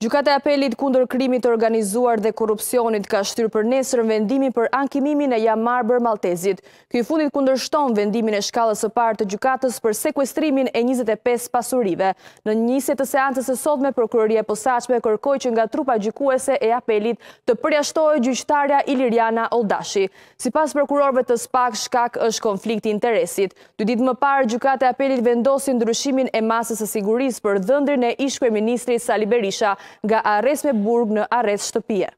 Gjukate apelit kundër krimit organizuar dhe korupcionit ka shtyrë për nesër vendimi për ankimimin e jamar bër Maltezit. Këj fundit kundër shton vendimin e shkallës së partë të gjukatës për sekwestrimin e 25 pasurive. Në njësit të seancës e sot me prokurërie posaqme kërkoj që nga trupa gjukuese e apelit të përjashtojë gjyqtarja Iliriana Oldashi. Si pas prokurorve të spak, shkak është konflikti interesit. Dë ditë më parë, gjukate apelit vendosin ndryshimin e masës e sigurisë për dhëndrin e ishkoj ministri Sali Berisha, nga arres me burg në arres shtëpie